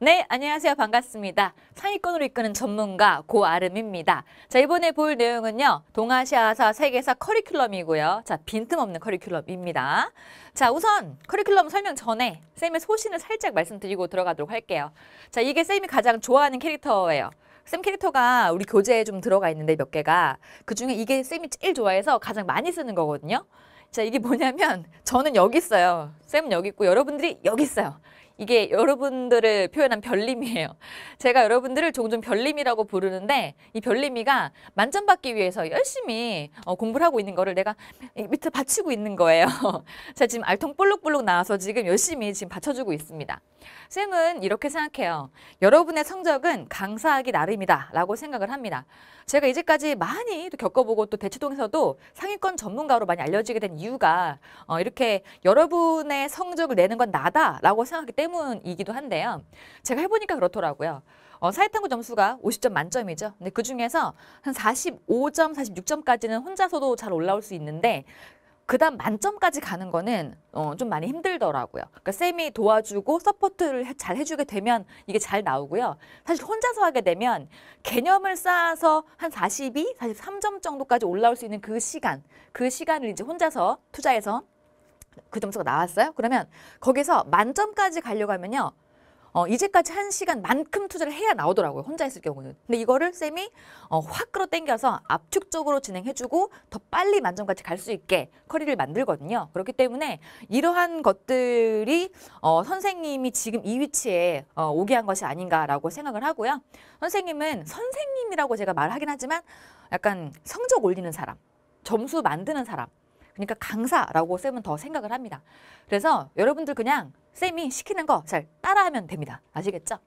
네, 안녕하세요. 반갑습니다. 상위권으로 이끄는 전문가 고아름입니다. 자, 이번에 볼 내용은요. 동아시아사 세계사 커리큘럼이고요. 자, 빈틈없는 커리큘럼입니다. 자, 우선 커리큘럼 설명 전에 쌤의 소신을 살짝 말씀드리고 들어가도록 할게요. 자, 이게 쌤이 가장 좋아하는 캐릭터예요. 쌤 캐릭터가 우리 교재에 좀 들어가 있는데 몇 개가 그중에 이게 쌤이 제일 좋아해서 가장 많이 쓰는 거거든요. 자, 이게 뭐냐면 저는 여기 있어요. 쌤은 여기 있고 여러분들이 여기 있어요. 이게 여러분들을 표현한 별님이에요. 제가 여러분들을 종종 별님이라고 부르는데 이 별님이가 만점 받기 위해서 열심히 어, 공부를 하고 있는 거를 내가 밑에 받치고 있는 거예요. 제가 지금 알통 볼록볼록 나와서 지금 열심히 지금 받쳐주고 있습니다. 쌤은 이렇게 생각해요. 여러분의 성적은 강사하기 나름이다 라고 생각을 합니다. 제가 이제까지 많이 또 겪어보고 또 대치동에서도 상위권 전문가로 많이 알려지게 된 이유가 어, 이렇게 여러분의 성적을 내는 건 나다 라고 생각하기 때문에 때문이기도 한데요. 제가 해보니까 그렇더라고요. 어, 사회탐구 점수가 50점 만점이죠. 근데 그중에서 한 45점, 46점까지는 혼자서도 잘 올라올 수 있는데 그다음 만점까지 가는 거는 어, 좀 많이 힘들더라고요. 그러니까 쌤이 도와주고 서포트를 해, 잘 해주게 되면 이게 잘 나오고요. 사실 혼자서 하게 되면 개념을 쌓아서 한 42, 43점 정도까지 올라올 수 있는 그 시간, 그 시간을 이제 혼자서 투자해서 그 점수가 나왔어요? 그러면 거기서 만점까지 가려고 하면요. 어, 이제까지 한 시간만큼 투자를 해야 나오더라고요. 혼자 있을 경우는. 근데 이거를 쌤이 어, 확 끌어당겨서 압축적으로 진행해주고 더 빨리 만점까지 갈 수 있게 커리를 만들거든요. 그렇기 때문에 이러한 것들이 어, 선생님이 지금 이 위치에 어, 오게 한 것이 아닌가라고 생각을 하고요. 선생님은 선생님이라고 제가 말하긴 하지만 약간 성적 올리는 사람, 점수 만드는 사람 그러니까 강사라고 쌤은 더 생각을 합니다. 그래서 여러분들 그냥 쌤이 시키는 거 잘 따라하면 됩니다. 아시겠죠?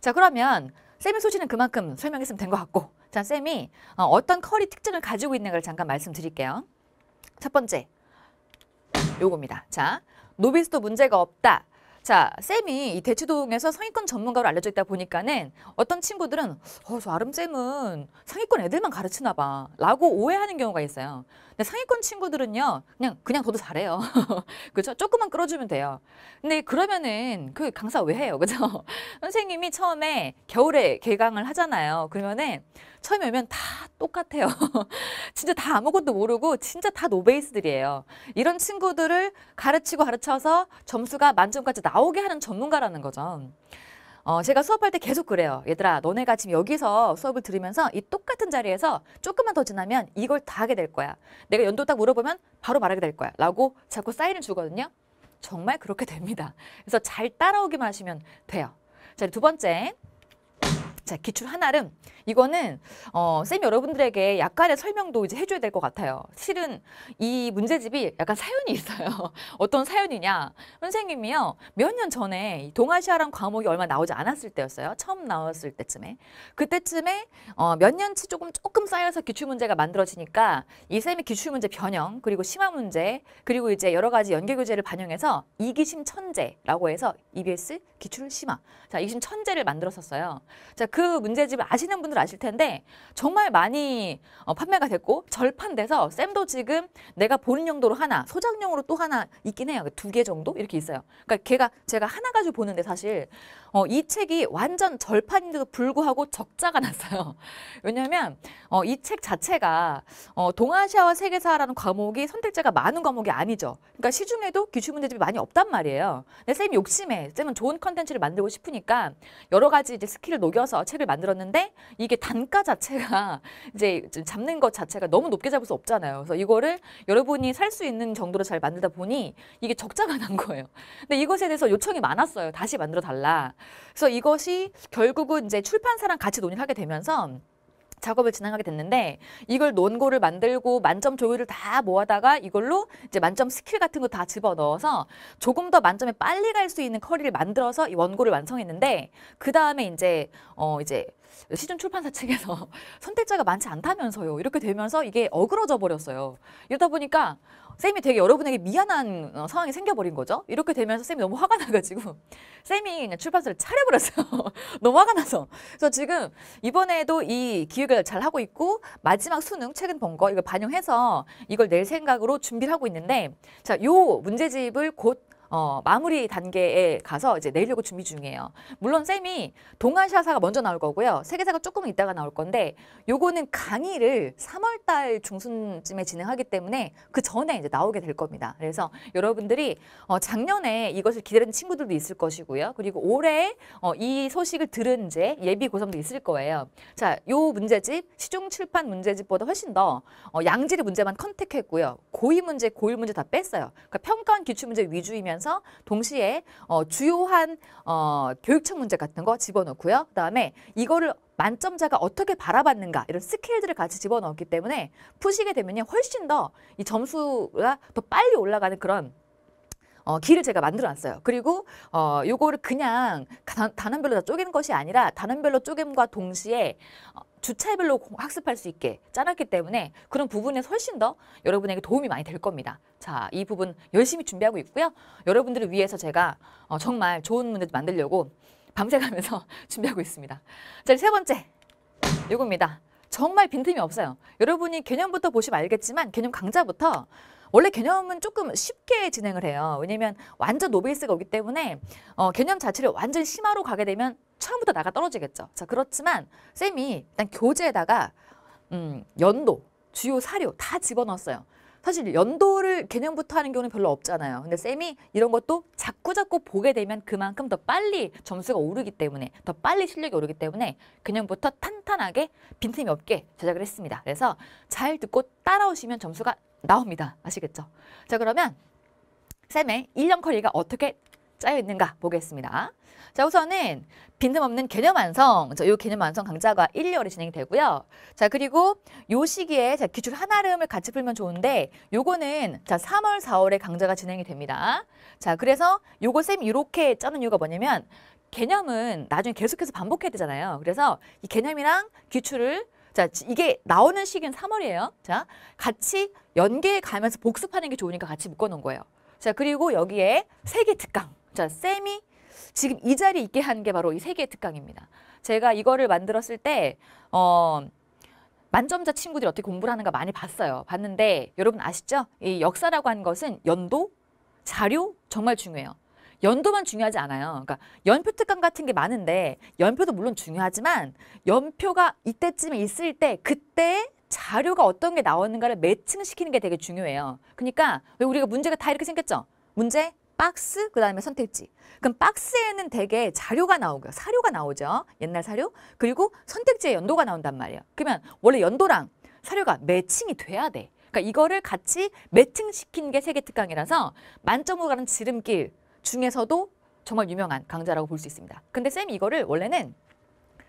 자 그러면 쌤의 소지는 그만큼 설명했으면 된 것 같고 자 쌤이 어, 어떤 커리 특징을 가지고 있는가를 잠깐 말씀드릴게요. 첫 번째 요겁니다. 자 노비스도 문제가 없다. 자, 쌤이 이 대치동에서 성인권 전문가로 알려져 있다 보니까는 어떤 친구들은 어, 저 아름쌤은 성인권 애들만 가르치나 봐 라고 오해하는 경우가 있어요. 근데 상위권 친구들은요, 그냥, 그냥 저도 잘해요. 그죠? 렇 조금만 끌어주면 돼요. 근데 그러면은 그 강사 왜 해요? 그죠? 선생님이 처음에 겨울에 개강을 하잖아요. 그러면은 처음에 오면 다 똑같아요. 진짜 다 아무것도 모르고 진짜 다 노베이스들이에요. 이런 친구들을 가르치고 가르쳐서 점수가 만점까지 나오게 하는 전문가라는 거죠. 어, 제가 수업할 때 계속 그래요. 얘들아, 너네가 지금 여기서 수업을 들으면서 이 똑같은 자리에서 조금만 더 지나면 이걸 다 하게 될 거야. 내가 연도 딱 물어보면 바로 말하게 될 거야. 라고 자꾸 사인을 주거든요. 정말 그렇게 됩니다. 그래서 잘 따라오기만 하시면 돼요. 자, 두 번째. 자, 기출 한알은 이거는 어, 쌤 여러분들에게 약간의 설명도 이제 해줘야 될 것 같아요. 실은 이 문제집이 약간 사연이 있어요. 어떤 사연이냐. 선생님이요. 몇 년 전에 동아시아란 과목이 얼마 나오지 않았을 때였어요. 처음 나왔을 때쯤에. 그때쯤에 어, 몇 년치 조금 조금 쌓여서 기출 문제가 만들어지니까 이 쌤이 기출 문제 변형, 그리고 심화 문제, 그리고 이제 여러 가지 연계 교재를 반영해서 이기심 천재라고 해서 EBS 기출 심화. 자, 이기심 천재를 만들었었어요. 자, 그 문제집 아시는 분들 아실 텐데 정말 많이 어, 판매가 됐고 절판돼서 쌤도 지금 내가 보는 용도로 하나 소장용으로 또 하나 있긴 해요. 두 개 정도 이렇게 있어요. 그러니까 걔가 제가 하나 가지고 보는데 사실 어, 이 책이 완전 절판인데도 불구하고 적자가 났어요. 왜냐하면 어, 이 책 자체가 어, 동아시아와 세계사라는 과목이 선택제가 많은 과목이 아니죠. 그러니까 시중에도 기출 문제집이 많이 없단 말이에요. 근데 쌤 욕심에 쌤은 좋은 컨텐츠를 만들고 싶으니까 여러 가지 이제 스킬을 녹여서 책을 만들었는데 이게 단가 자체가 이제 잡는 것 자체가 너무 높게 잡을 수 없잖아요. 그래서 이거를 여러분이 살 수 있는 정도로 잘 만들다 보니 이게 적자가 난 거예요. 근데 이것에 대해서 요청이 많았어요. 다시 만들어 달라. 그래서 이것이 결국은 이제 출판사랑 같이 논의하게 를 되면서 작업을 진행하게 됐는데 이걸 논고를 만들고 만점 조율을 다 모아다가 이걸로 이제 만점 스킬 같은 거 다 집어넣어서 조금 더 만점에 빨리 갈 수 있는 커리를 만들어서 이 원고를 완성했는데 그 다음에 이제 어 이제 시중 출판사 측에서 선택자가 많지 않다면서요 이렇게 되면서 이게 어그러져 버렸어요 이러다 보니까 쌤이 되게 여러분에게 미안한 어, 상황이 생겨버린 거죠. 이렇게 되면서 쌤이 너무 화가 나가지고 쌤이 그냥 출판사를 차려버렸어요. 너무 화가 나서. 그래서 지금 이번에도 이 기획을 잘 하고 있고 마지막 수능 최근 본거 이걸 반영해서 이걸 낼 생각으로 준비를 하고 있는데 자, 요 문제집을 곧 어, 마무리 단계에 가서 이제 내려고 준비 중이에요. 물론 쌤이 동아시아사가 먼저 나올 거고요. 세계사가 조금 있다가 나올 건데 요거는 강의를 3월 달 중순쯤에 진행하기 때문에 그 전에 이제 나오게 될 겁니다. 그래서 여러분들이 어, 작년에 이것을 기다리는 친구들도 있을 것이고요. 그리고 올해 어, 이 소식을 들은 이제 예비 고삼도 있을 거예요. 자, 요 문제집 시중 출판 문제집보다 훨씬 더 어, 양질의 문제만 컨택했고요. 고의 문제, 고일 문제 다 뺐어요. 그러니까 평가원 기출 문제 위주이면 되면서 동시에 어, 주요한 어, 교육청 문제 같은 거 집어넣고요. 그다음에 이거를 만점자가 어떻게 바라봤는가 이런 스킬들을 같이 집어넣었기 때문에 푸시게 되면 훨씬 더 이 점수가 더 빨리 올라가는 그런 어, 길을 제가 만들어 놨어요. 그리고 어, 요거를 그냥 단, 단원별로 다 쪼개는 것이 아니라 단원별로 쪼갰과 동시에 어, 주차별로 학습할 수 있게 짜놨기 때문에 그런 부분에 훨씬 더 여러분에게 도움이 많이 될 겁니다. 자, 이 부분 열심히 준비하고 있고요. 여러분들을 위해서 제가 어, 정말 좋은 문제 만들려고 밤새가면서 준비하고 있습니다. 자, 세 번째. 요겁니다. 정말 빈틈이 없어요. 여러분이 개념부터 보시면 알겠지만 개념 강좌부터 원래 개념은 조금 쉽게 진행을 해요. 왜냐면 완전 노베이스가 오기 때문에 어, 개념 자체를 완전 심화로 가게 되면 처음부터 나가 떨어지겠죠. 자 그렇지만 쌤이 일단 교재에다가 음, 연도, 주요 사료 다 집어넣었어요. 사실 연도를 개념부터 하는 경우는 별로 없잖아요. 근데 쌤이 이런 것도 자꾸자꾸 보게 되면 그만큼 더 빨리 점수가 오르기 때문에 더 빨리 실력이 오르기 때문에 개념부터 탄탄하게 빈틈이 없게 제작을 했습니다. 그래서 잘 듣고 따라오시면 점수가 나옵니다. 아시겠죠? 자 그러면 쌤의 1년 커리가 어떻게 짜여 있는가 보겠습니다. 자 우선은 빈틈없는 개념 완성 자, 요 개념 완성 강좌가 1, 2월에 진행이 되고요. 자 그리고 요 시기에 자, 기출 하나름을 같이 풀면 좋은데 요거는 자 3월, 4월에 강좌가 진행이 됩니다. 자 그래서 요거 쌤 이렇게 짜는 이유가 뭐냐면 개념은 나중에 계속해서 반복해야 되잖아요. 그래서 이 개념이랑 기출을 자, 이게 나오는 시기는 3월이에요. 자, 같이 연계해 가면서 복습하는 게 좋으니까 같이 묶어놓은 거예요. 자, 그리고 여기에 세 개 특강. 자, 쌤이 지금 이 자리에 있게 한 게 바로 이 세 개 특강입니다. 제가 이거를 만들었을 때, 어, 만점자 친구들이 어떻게 공부를 하는가 많이 봤어요. 봤는데 여러분 아시죠? 이 역사라고 하는 것은 연도, 자료 정말 중요해요. 연도만 중요하지 않아요. 그러니까 연표 특강 같은 게 많은데 연표도 물론 중요하지만 연표가 이때쯤에 있을 때 그때 자료가 어떤 게 나오는가를 매칭시키는 게 되게 중요해요. 그러니까 우리가 문제가 다 이렇게 생겼죠. 문제 박스 그다음에 선택지. 그럼 박스에는 되게 자료가 나오고요. 사료가 나오죠. 옛날 사료. 그리고 선택지에 연도가 나온단 말이에요. 그러면 원래 연도랑 사료가 매칭이 돼야 돼. 그러니까 이거를 같이 매칭시킨 게 세계 특강이라서 만점으로 가는 지름길 중에서도 정말 유명한 강자라고 볼 수 있습니다. 근데 쌤이 이거를 원래는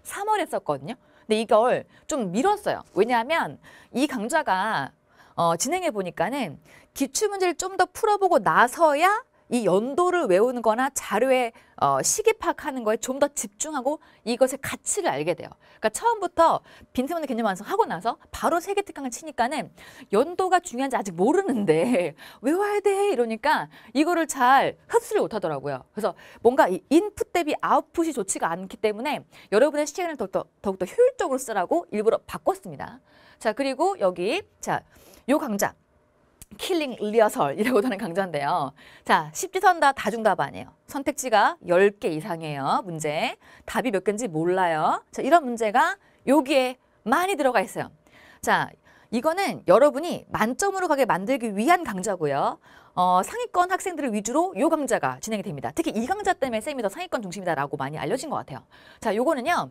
3월에 썼거든요. 근데 이걸 좀 미뤘어요. 왜냐하면 이 강좌가 어, 진행해 보니까는 기출 문제를 좀 더 풀어보고 나서야 이 연도를 외우는 거나 자료에 어, 시기 파악하는 거에 좀 더 집중하고 이것의 가치를 알게 돼요. 그러니까 처음부터 빈틈없는 개념 완성하고 나서 바로 세계 특강을 치니까는 연도가 중요한지 아직 모르는데 외워야 돼 이러니까 이거를 잘 흡수를 못하더라고요. 그래서 뭔가 이 인풋 대비 아웃풋이 좋지가 않기 때문에 여러분의 시간을 더욱더, 더욱더 효율적으로 쓰라고 일부러 바꿨습니다. 자 그리고 여기 자요 강좌 킬링 리허설이라고 하는 강좌인데요. 자, 1 0지선다 다중답 아니에요. 선택지가 1 0개 이상이에요. 문제. 답이 몇 개인지 몰라요. 자, 이런 문제가 여기에 많이 들어가 있어요. 자, 이거는 여러분이 만점으로 가게 만들기 위한 강좌고요. 어, 상위권 학생들을 위주로 요 강좌가 진행이 됩니다. 특히 이 강좌 때문에 쌤이 더 상위권 중심이다라고 많이 알려진 것 같아요. 자, 요거는요.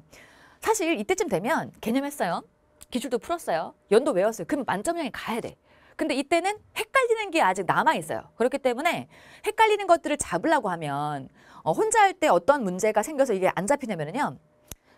사실 이때쯤 되면 개념했어요. 기출도 풀었어요. 연도 외웠어요. 그럼 만점형에 가야 돼. 근데 이때는 헷갈리는 게 아직 남아있어요. 그렇기 때문에 헷갈리는 것들을 잡으려고 하면 어, 혼자 할 때 어떤 문제가 생겨서 이게 안 잡히냐면요.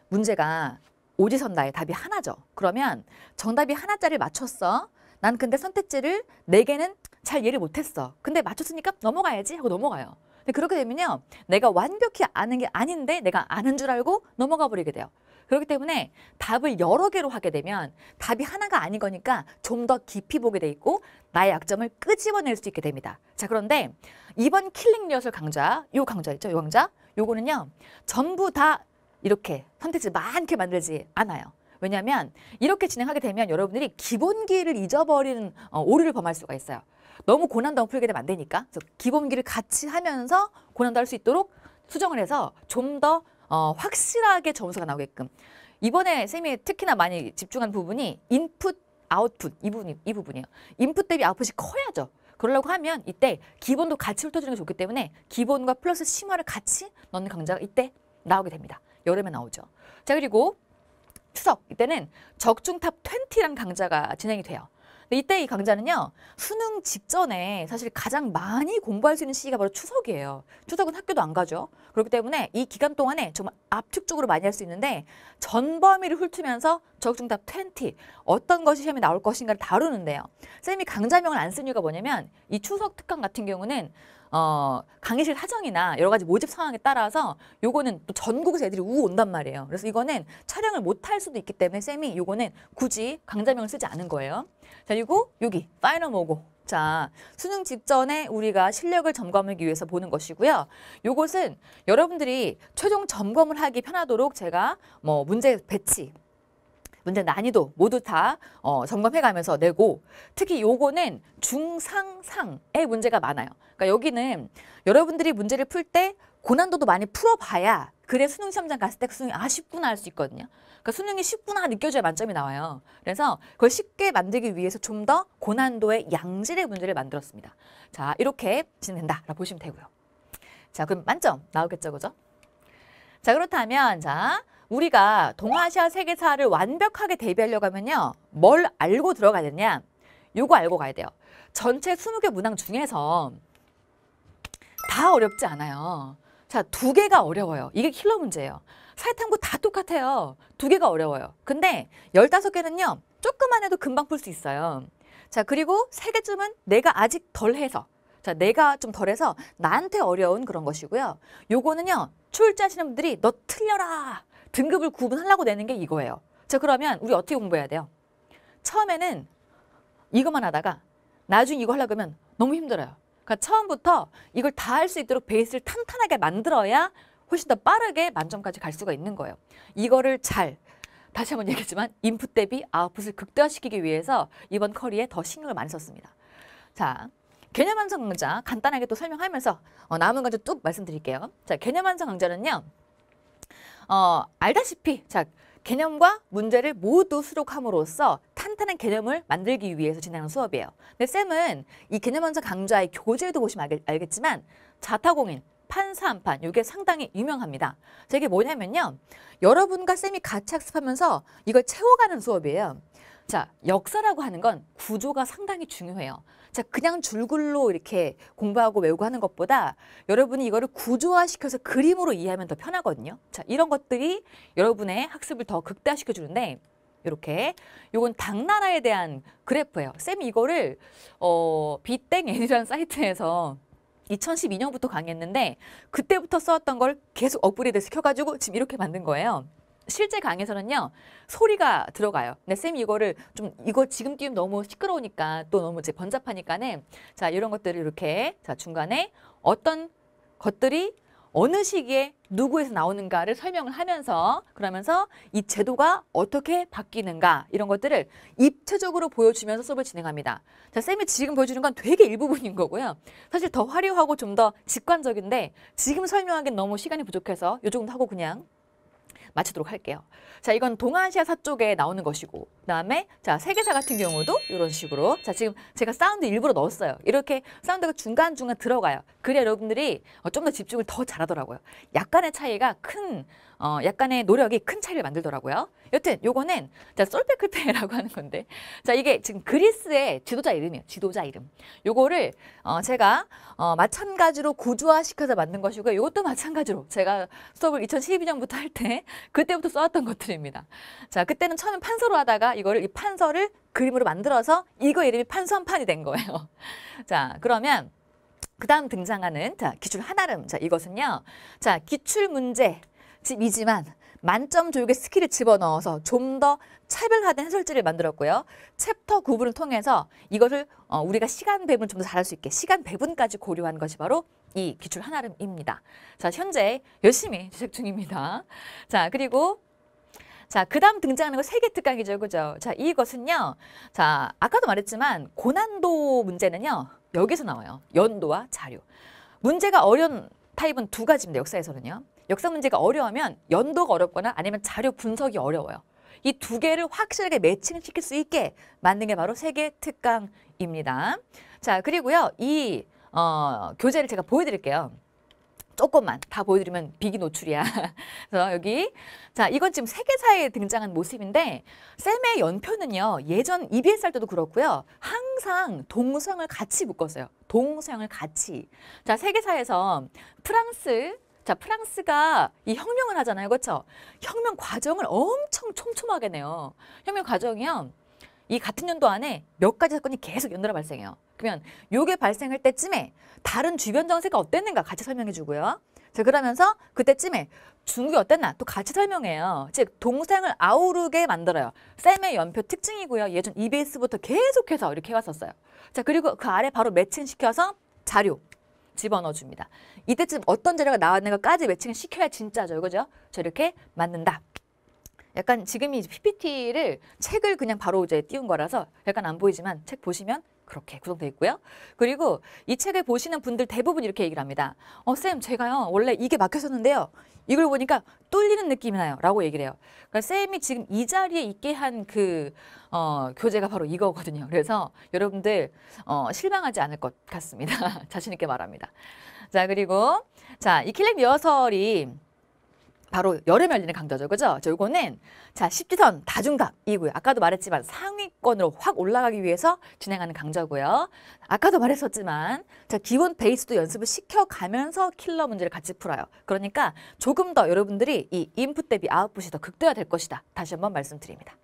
문제가 오디선 나의 답이 하나죠. 그러면 정답이 하나짜리를 맞췄어. 난 근데 선택지를 네개는잘 이해를 못했어. 근데 맞췄으니까 넘어가야지 하고 넘어가요. 근데 그렇게 되면요. 내가 완벽히 아는 게 아닌데 내가 아는 줄 알고 넘어가 버리게 돼요. 그렇기 때문에 답을 여러 개로 하게 되면 답이 하나가 아닌 거니까 좀 더 깊이 보게 돼 있고 나의 약점을 끄집어낼 수 있게 됩니다. 자 그런데 이번 킬링 리허설 강좌 요 강좌 있죠? 요 강좌 요거는요 전부 다 이렇게 선택지 많게 만들지 않아요. 왜냐하면 이렇게 진행하게 되면 여러분들이 기본기를 잊어버리는 어, 오류를 범할 수가 있어요. 너무 고난도 풀게 되면 안 되니까 기본기를 같이 하면서 고난도 할 수 있도록 수정을 해서 좀더 어, 확실하게 점수가 나오게끔 이번에 쌤이 특히나 많이 집중한 부분이 인풋 아웃풋 이 부분 이 부분이에요. 인풋 대비 아웃풋이 커야죠. 그러려고 하면 이때 기본도 같이 훑어주는 게 좋기 때문에 기본과 플러스 심화를 같이 넣는 강좌가 이때 나오게 됩니다. 여름에 나오죠. 자 그리고 추석 이때는 적중탑 20라는 강좌가 진행이 돼요. 이때 이 강좌는요. 수능 직전에 사실 가장 많이 공부할 수 있는 시기가 바로 추석이에요. 추석은 학교도 안 가죠. 그렇기 때문에 이 기간 동안에 정말 압축적으로 많이 할 수 있는데 전범위를 훑으면서 적중답 20 어떤 것이 시험에 나올 것인가를 다루는데요. 쌤이 강좌명을 안 쓴 이유가 뭐냐면 이 추석 특강 같은 경우는 어, 강의실 사정이나 여러 가지 모집 상황에 따라서 요거는 또 전국에서 애들이 우 온단 말이에요. 그래서 이거는 촬영을 못할 수도 있기 때문에 쌤이 요거는 굳이 강좌명을 쓰지 않은 거예요. 자, 그리고 여기 파이널 모고. 자, 수능 직전에 우리가 실력을 점검하기 위해서 보는 것이고요. 요것은 여러분들이 최종 점검을 하기 편하도록 제가 뭐 문제 배치 문제 난이도 모두 다 어, 점검해가면서 내고 특히 요거는 중상상의 문제가 많아요. 그러니까 여기는 여러분들이 문제를 풀 때 고난도도 많이 풀어봐야 그래 수능 시험장 갔을 때 그 수능이 아 쉽구나 할 수 있거든요. 그러니까 수능이 쉽구나 느껴져야 만점이 나와요. 그래서 그걸 쉽게 만들기 위해서 좀 더 고난도의 양질의 문제를 만들었습니다. 자 이렇게 진행된다라고 보시면 되고요. 자 그럼 만점 나오겠죠 그죠? 자 그렇다면 자 우리가 동아시아 세계사를 완벽하게 대비하려고 하면요. 뭘 알고 들어가야 되냐? 요거 알고 가야 돼요. 전체 20개 문항 중에서 다 어렵지 않아요. 자, 두 개가 어려워요. 이게 킬러 문제예요. 사회탐구 다 똑같아요. 두 개가 어려워요. 근데 15개는요. 조금만 해도 금방 풀 수 있어요. 자, 그리고 세 개쯤은 내가 아직 덜 해서 자, 내가 좀 덜해서 나한테 어려운 그런 것이고요. 요거는요. 출제하시는 분들이 너 틀려라. 등급을 구분하려고 내는 게 이거예요. 자 그러면 우리 어떻게 공부해야 돼요? 처음에는 이것만 하다가 나중에 이거 하려고 하면 너무 힘들어요. 그러니까 처음부터 이걸 다 할 수 있도록 베이스를 탄탄하게 만들어야 훨씬 더 빠르게 만점까지 갈 수가 있는 거예요. 이거를 잘 다시 한번 얘기했지만 인풋 대비 아웃풋을 극대화시키기 위해서 이번 커리에 더 신경을 많이 썼습니다. 자, 개념 완성 강좌 간단하게 또 설명하면서 어, 남은 강좌 뚝 말씀드릴게요. 자, 개념 완성 강좌는요. 어, 알다시피 자 개념과 문제를 모두 수록함으로써 탄탄한 개념을 만들기 위해서 진행하는 수업이에요. 근데 쌤은 이 개념 원서 강좌의 교재도 보시면 알겠, 지만 자타공인, 판사한판 이게 상당히 유명합니다. 자, 이게 뭐냐면요. 여러분과 쌤이 같이 학습하면서 이걸 채워가는 수업이에요. 자, 역사라고 하는 건 구조가 상당히 중요해요. 자, 그냥 줄글로 이렇게 공부하고 외우고 하는 것보다 여러분이 이거를 구조화시켜서 그림으로 이해하면 더 편하거든요. 자, 이런 것들이 여러분의 학습을 더 극대화시켜 주는데 이렇게 요건 당나라에 대한 그래프예요. 쌤이 이거를 어, 비땡엔이라는 사이트에서 2012년부터 강의했는데 그때부터 써왔던 걸 계속 업그레이드 시켜가지고 지금 이렇게 만든 거예요. 실제 강에서는요 소리가 들어가요. 근데 쌤이 이거를 좀 이거 지금 띄우 너무 시끄러우니까 또 너무 이제 번잡하니까는 자 이런 것들을 이렇게 자 중간에 어떤 것들이 어느 시기에 누구에서 나오는가를 설명을 하면서 그러면서 이 제도가 어떻게 바뀌는가 이런 것들을 입체적으로 보여주면서 수업을 진행합니다. 자, 쌤이 지금 보여주는 건 되게 일부분인 거고요. 사실 더 화려하고 좀 더 직관적인데 지금 설명하기엔 너무 시간이 부족해서 요 정도 하고 그냥 마치도록 할게요. 자, 이건 동아시아 사 쪽에 나오는 것이고 그다음에 자, 세계사 같은 경우도 이런 식으로 자, 지금 제가 사운드 일부러 넣었어요. 이렇게 사운드가 중간중간 들어가요. 그래야 여러분들이 어, 좀 더 집중을 더 잘하더라고요. 약간의 차이가 큰 어, 약간의 노력이 큰 차이를 만들더라고요. 여튼 요거는 자 솔페클페라고 하는 건데 자 이게 지금 그리스의 지도자 이름이에요. 지도자 이름. 요거를 어, 제가 어, 마찬가지로 구조화시켜서 만든 것이고요. 이것도 마찬가지로 제가 수업을 2012년부터 할 때 그때부터 써왔던 것들입니다. 자 그때는 처음엔 판서로 하다가 이거를 이 판서를 그림으로 만들어서 이거 이름이 판선판이 된 거예요. 자 그러면 그 다음 등장하는 자 기출 한아름 자 이것은요 자 기출 문제 집이지만 만점 교육의 스킬을 집어넣어서 좀 더 차별화된 해설지를 만들었고요. 챕터 구분을 통해서 이것을 어, 우리가 시간 배분 좀더 잘할 수 있게 시간 배분까지 고려한 것이 바로 이 기출 한아름입니다. 자, 현재 열심히 제작 중입니다. 자, 그리고 자, 그 다음 등장하는 거 세계 특강이죠. 그죠? 자, 이것은요. 자, 아까도 말했지만 고난도 문제는요. 여기서 나와요. 연도와 자료. 문제가 어려운 타입은 두 가지입니다. 역사에서는요. 역사 문제가 어려우면 연도가 어렵거나 아니면 자료 분석이 어려워요. 이 두 개를 확실하게 매칭시킬 수 있게 만든 게 바로 세계 특강입니다. 자, 그리고요. 이 어, 교재를 제가 보여드릴게요. 조금만 다 보여드리면 비기 노출이야. 그래서 여기 자 이건 지금 세계사에 등장한 모습인데 쌤의 연표는요 예전 EBS 할 때도 그렇고요 항상 동서양을 같이 묶었어요. 동서양을 같이 자 세계사에서 프랑스 자, 프랑스가 이 혁명을 하잖아요. 그렇죠? 혁명 과정을 엄청 촘촘하게 내요. 혁명 과정이요. 이 같은 연도 안에 몇 가지 사건이 계속 연달아 발생해요. 그러면 요게 발생할 때쯤에 다른 주변 정세가 어땠는가 같이 설명해 주고요. 자, 그러면서 그때쯤에 중국이 어땠나 또 같이 설명해요. 즉, 동생을 아우르게 만들어요. 쌤의 연표 특징이고요. 예전 이베이스부터 계속해서 이렇게 해왔었어요. 자, 그리고 그 아래 바로 매칭시켜서 자료. 집어넣어줍니다. 이때쯤 어떤 재료가 나왔는가까지 매칭을 시켜야 진짜죠. 그죠? 저렇게 맞는다. 약간 지금이 PPT를 책을 그냥 바로 이제 띄운 거라서 약간 안 보이지만 책 보시면 그렇게 구성되어 있고요. 그리고 이 책을 보시는 분들 대부분 이렇게 얘기를 합니다. 어, 쌤, 제가요, 원래 이게 막혔었는데요. 이걸 보니까 뚫리는 느낌이 나요. 라고 얘기를 해요. 그러니까 쌤이 지금 이 자리에 있게 한 그, 어, 교재가 바로 이거거든요. 그래서 여러분들, 어, 실망하지 않을 것 같습니다. 자신있게 말합니다. 자, 그리고, 자, 이 킬렉 리허설이 바로 여름에 열리는 강좌죠. 그죠? 자, 요거는 자, 십지선 다중답이고요. 아까도 말했지만 상위권으로 확 올라가기 위해서 진행하는 강좌고요. 아까도 말했었지만 자, 기본 베이스도 연습을 시켜가면서 킬러 문제를 같이 풀어요. 그러니까 조금 더 여러분들이 이 인풋 대비 아웃풋이 더 극대화될 것이다. 다시 한번 말씀드립니다.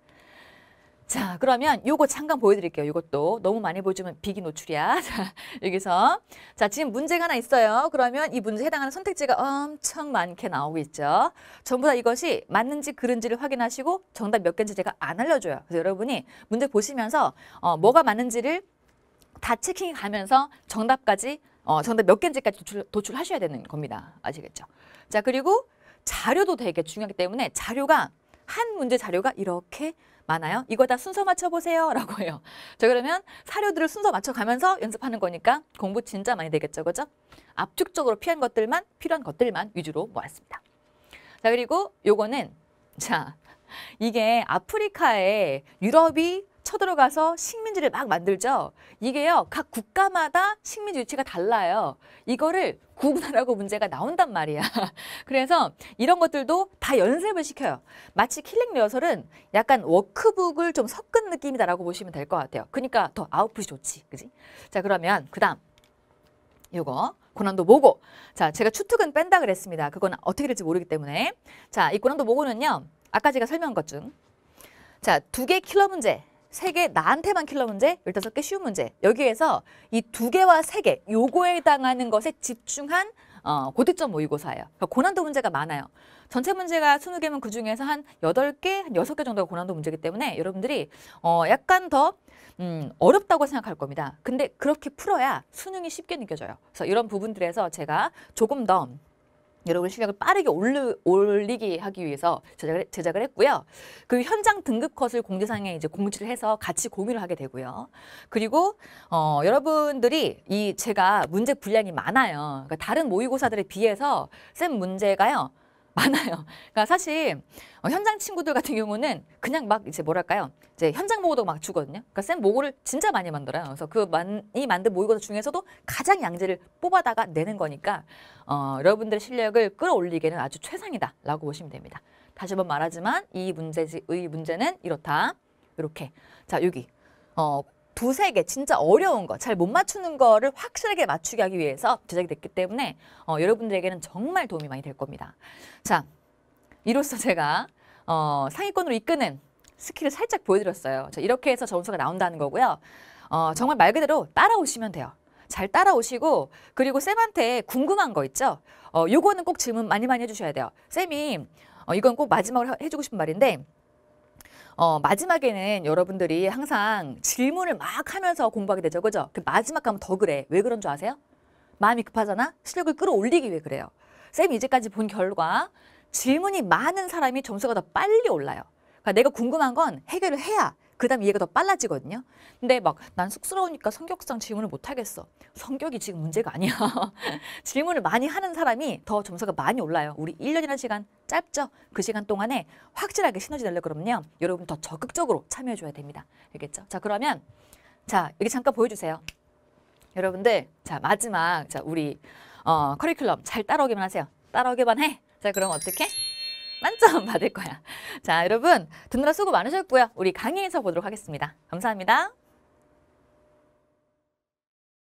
자, 그러면 요거 잠깐 보여드릴게요. 요것도 너무 많이 보여주면 비기 노출이야. 자, 여기서. 자, 지금 문제가 하나 있어요. 그러면 이 문제에 해당하는 선택지가 엄청 많게 나오고 있죠. 전부 다 이것이 맞는지 그른지를 확인하시고 정답 몇 개인지 제가 안 알려줘요. 그래서 여러분이 문제 보시면서 어, 뭐가 맞는지를 다 체킹해 가면서 정답까지 어, 정답 몇 개인지까지 도출, 도출하셔야 되는 겁니다. 아시겠죠? 자, 그리고 자료도 되게 중요하기 때문에 자료가 한 문제 자료가 이렇게 많아요. 이거 다 순서 맞춰보세요. 라고 해요. 저 그러면 사료들을 순서 맞춰가면서 연습하는 거니까 공부 진짜 많이 되겠죠. 그죠? 압축적으로 피한 것들만, 필요한 것들만 위주로 모았습니다. 자, 그리고 요거는, 자, 이게 아프리카에 유럽이 쳐들어가서 식민지를 막 만들죠. 이게요. 각 국가마다 식민지 위치가 달라요. 이거를 구분하라고 문제가 나온단 말이야. 그래서 이런 것들도 다 연습을 시켜요. 마치 킬링 리허설은 약간 워크북을 좀 섞은 느낌이다라고 보시면 될 것 같아요. 그러니까 더 아웃풋이 좋지. 그지? 자, 그러면 그 다음. 요거. 고난도 모고. 자, 제가 추특은 뺀다 그랬습니다. 그건 어떻게 될지 모르기 때문에. 자, 이 고난도 모고는요. 아까 제가 설명한 것 중. 자, 두 개 킬러 문제. 세개 나한테만 킬러 문제, 열다섯 개 쉬운 문제. 여기에서 이 두 개와 세 개, 요거에 해당하는 것에 집중한 어, 고득점 모의고사예요. 그러니까 고난도 문제가 많아요. 전체 문제가 스무 개면그 중에서 한 여덟 개한 여섯 개 정도가 고난도 문제이기 때문에 여러분들이 어, 약간 더 음, 어렵다고 생각할 겁니다. 근데 그렇게 풀어야 수능이 쉽게 느껴져요. 그래서 이런 부분들에서 제가 조금 더 여러분 실력을 빠르게 올르, 올리기 하기 위해서 제작을, 제작을 했고요. 그 현장 등급 컷을 공지사에 이제 공지를 해서 같이 공유를 하게 되고요. 그리고 어, 여러분들이 이 제가 문제 분량이 많아요. 그러니까 다른 모의고사들에 비해서 쌤 문제가요. 많아요. 그러니까 사실 어, 현장 친구들 같은 경우는 그냥 막 이제 뭐랄까요? 이제 현장 모고도 막 주거든요. 그러니까 쌤 모고를 진짜 많이 만들어요. 그래서 그 많이 만든 모의고사 중에서도 가장 양질을 뽑아다가 내는 거니까 어, 여러분들의 실력을 끌어올리기에는 아주 최상이다라고 보시면 됩니다. 다시 한번 말하지만 이 문제의 문제는 이렇다. 이렇게. 자, 여기. 어, 두세 개 진짜 어려운 거 잘 못 맞추는 거를 확실하게 맞추게 하기 위해서 제작이 됐기 때문에 어, 여러분들에게는 정말 도움이 많이 될 겁니다. 자 이로써 제가 어, 상위권으로 이끄는 스킬을 살짝 보여드렸어요. 자, 이렇게 해서 점수가 나온다는 거고요. 어, 정말 말 그대로 따라오시면 돼요. 잘 따라오시고 그리고 쌤한테 궁금한 거 있죠? 어, 요거는 꼭 질문 많이 많이 해주셔야 돼요. 쌤이 어, 이건 꼭 마지막으로 해주고 싶은 말인데 어, 마지막에는 여러분들이 항상 질문을 막 하면서 공부하게 되죠. 그죠? 그 마지막 가면 더 그래. 왜 그런 줄 아세요? 마음이 급하잖아? 실력을 끌어올리기 위해 그래요. 쌤이 이제까지 본 결과 질문이 많은 사람이 점수가 더 빨리 올라요. 그러니까 내가 궁금한 건 해결을 해야 그다음 이해가 더 빨라지거든요. 근데 막 난 쑥스러우니까 성격상 질문을 못 하겠어. 성격이 지금 문제가 아니야. 질문을 많이 하는 사람이 더 점수가 많이 올라요. 우리 1년이라는 시간 짧죠? 그 시간 동안에 확실하게 시너지 내려 그러면요. 여러분 더 적극적으로 참여해 줘야 됩니다. 알겠죠? 자, 그러면 자, 여기 잠깐 보여 주세요. 여러분들 자, 마지막 자, 우리 어, 커리큘럼 잘 따라오기만 하세요. 따라오기만 해. 자, 그럼 어떻게? 만점 받을 거야. 자, 여러분 듣느라 수고 많으셨고요. 우리 강의에서 보도록 하겠습니다. 감사합니다.